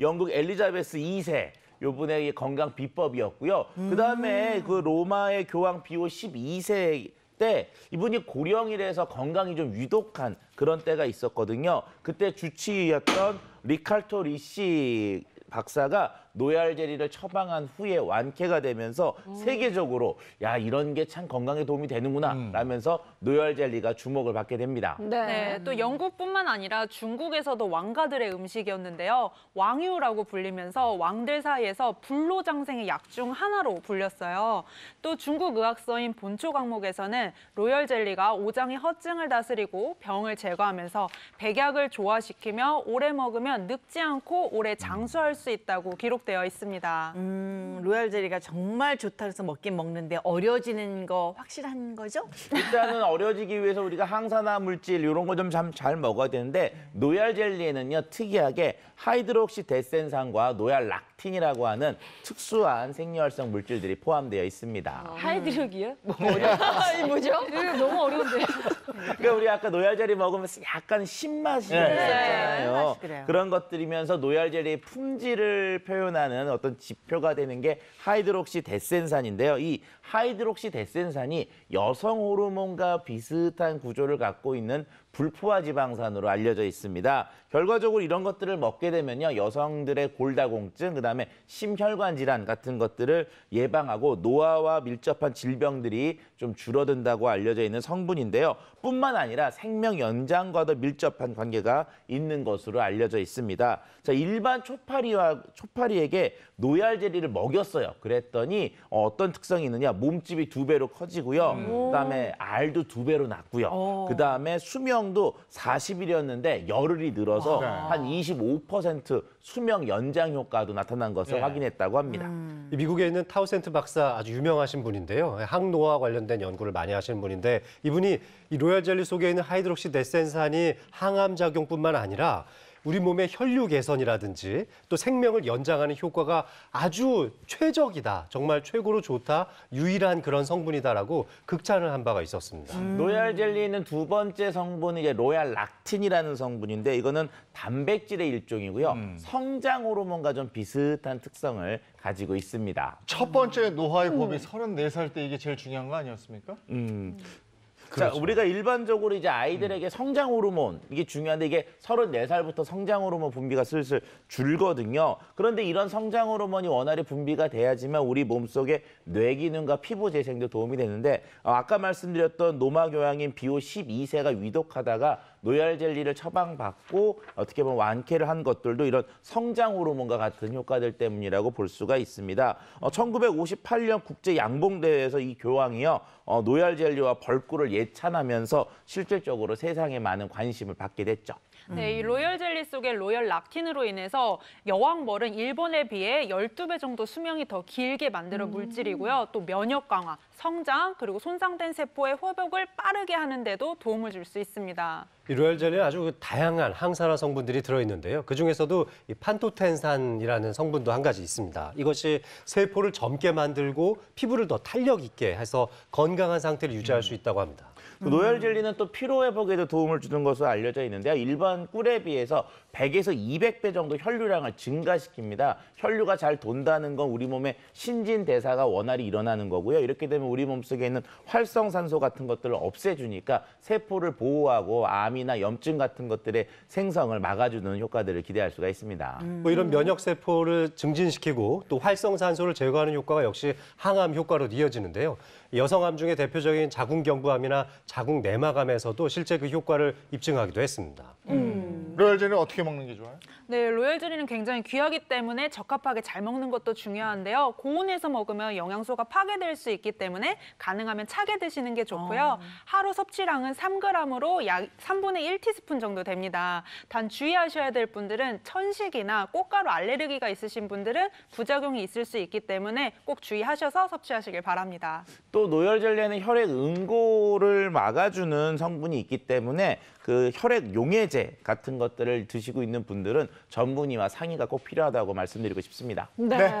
영국 엘리자베스 2세 요분의 건강 비법이었고요. 음. 그다음에 그 로마의 교황 비오 12세 때 이분이 고령이라서 건강이 좀 유독한 그런 때가 있었거든요. 그때 주치의였던 리칼토 리시 박사가 노열 제리를 처방한 후에 완쾌가 되면서 음. 세계적으로 야 이런 게 참 건강에 도움이 되는구나 음. 라면서 노열 젤리가 주목을 받게 됩니다. 네. 네, 또 영국뿐만 아니라 중국에서도 왕가들의 음식이었는데요. 왕유라고 불리면서 왕들 사이에서 불로장생의 약 중 하나로 불렸어요. 또 중국 의학서인 본초 강목에서는 노열 젤리가 오장의 허증을 다스리고 병을 제거하면서 백약을 조화시키며 오래 먹으면 늙지 않고 오래 장수할 수 있다고 기록. 등록되어 있습니다. 음, 로얄 젤리가 정말 좋다 그래서 먹긴 먹는데 어려지는 거 확실한 거죠? 일단은 어려지기 위해서 우리가 항산화 물질 이런 거 좀 잘 먹어야 되는데 로얄 젤리에는요 특이하게 하이드록시 데센산과 로얄 락틴이라고 하는 특수한 생리활성 물질들이 포함되어 있습니다. 아. 하이드록이요? 네. 뭐이 뭐죠? 이거 네, 너무 어려운데. 그러니까 우리 아까 노얄 젤리 먹으면서 약간 신맛이 네. 있었잖아요. 네. 그런 것들이면서 노얄 젤리의 품질을 표현 표현하는 어떤 지표가 되는 게 하이드록시 데센산인데요. 이 하이드록시 데센산이 여성 호르몬과 비슷한 구조를 갖고 있는 불포화 지방산으로 알려져 있습니다. 결과적으로 이런 것들을 먹게 되면요. 여성들의 골다공증, 그다음에 심혈관 질환 같은 것들을 예방하고 노화와 밀접한 질병들이 좀 줄어든다고 알려져 있는 성분인데요. 뿐만 아니라 생명 연장과도 밀접한 관계가 있는 것으로 알려져 있습니다. 자, 일반 초파리와 초파리에게 노열 제리를 먹였어요. 그랬더니 어떤 특성이 있느냐? 몸집이 두 배로 커지고요. 음. 그다음에 알도 두 배로 낮고요. 어. 그다음에 수명 수명도 40일이었는데 열흘이 늘어서 와. 아. 한25% 수명 연장 효과도 나타난 것을 네. 확인했다고 합니다. 음. 미국에 있는 타우센트 박사 아주 유명하신 분인데요. 항노화 관련된 연구를 많이 하시는 분인데 이분이 이 로얄 젤리 속에 있는 하이드록시 데센산이 항암 작용뿐만 아니라 우리 몸의 혈류 개선이라든지 또 생명을 연장하는 효과가 아주 최적이다. 정말 최고로 좋다. 유일한 그런 성분이다라고 극찬을 한 바가 있었습니다. 음. 로얄 젤리는 두 번째 성분이 이제 로얄 락틴이라는 성분인데 이거는 단백질의 일종이고요. 음. 성장 호르몬과 좀 비슷한 특성을 가지고 있습니다. 첫 번째 노화의 범위 음. 34살 때 이게 제일 중요한 거 아니었습니까? 음. 그렇죠. 자, 우리가 일반적으로 이제 아이들에게 성장 호르몬 이게 중요한데 이게 34살부터 성장 호르몬 분비가 슬슬 줄거든요. 그런데 이런 성장 호르몬이 원활히 분비가 돼야지만 우리 몸속의 뇌 기능과 피부 재생도 도움이 되는데 어, 아까 말씀드렸던 노마 교양인 비오 12세가 위독하다가 노열 젤리를 처방받고 어떻게 보면 완쾌를 한 것들도 이런 성장 호르몬과 같은 효과들 때문이라고 볼 수가 있습니다. 어, 1958년 국제 양봉 대회에서 이 교황이요 어, 노열 젤리와 벌꿀을 예찬하면서 실질적으로 세상에 많은 관심을 받게 됐죠. 네, 이 로열 젤리 속의 로열 락틴으로 인해서 여왕벌은 일본에 비해 12배 정도 수명이 더 길게 만들어 음. 물질이고요. 또 면역 강화, 성장, 그리고 손상된 세포의 회복을 빠르게 하는데도 도움을 줄 수 있습니다. 로얄젤리는 아주 그 다양한 항산화 성분들이 들어있는데요. 그중에서도 이 판토텐산이라는 성분도 한 가지 있습니다. 이것이 세포를 젊게 만들고 피부를 더 탄력 있게 해서 건강한 상태를 유지할 수 있다고 합니다. 그 노열 젤리는 또 피로 회복에도 도움을 주는 것으로 알려져 있는데요. 일반 꿀에 비해서 100에서 200배 정도 혈류량을 증가시킵니다. 혈류가 잘 돈다는 건 우리 몸에 신진 대사가 원활히 일어나는 거고요. 이렇게 되면 우리 몸속에 있는 활성산소 같은 것들을 없애주니까 세포를 보호하고 암이나 염증 같은 것들의 생성을 막아주는 효과들을 기대할 수가 있습니다. 뭐 이런 면역 세포를 증진시키고 또 활성산소를 제거하는 효과가 역시 항암 효과로 이어지는데요. 여성암 중에 대표적인 자궁경부암이나 자궁 내막암에서도 실제 그 효과를 입증하기도 했습니다. 음. 로얄 젤리는 어떻게 먹는 게 좋아요? 네, 로얄 젤리는 굉장히 귀하기 때문에 적합하게 잘 먹는 것도 중요한데요. 고온에서 먹으면 영양소가 파괴될 수 있기 때문에 가능하면 차게 드시는 게 좋고요. 어. 하루 섭취량은 3g으로 약 3분의 1티스푼 정도 됩니다. 단 주의하셔야 될 분들은 천식이나 꽃가루 알레르기가 있으신 분들은 부작용이 있을 수 있기 때문에 꼭 주의하셔서 섭취하시길 바랍니다. 또 노열 젤리에는 혈액 응고를 막아주는 성분이 있기 때문에 그 혈액 용해제 같은 것 것들을 드시고 있는 분들은 전분이와 상의가 꼭 필요하다고 말씀드리고 싶습니다. 네. 네.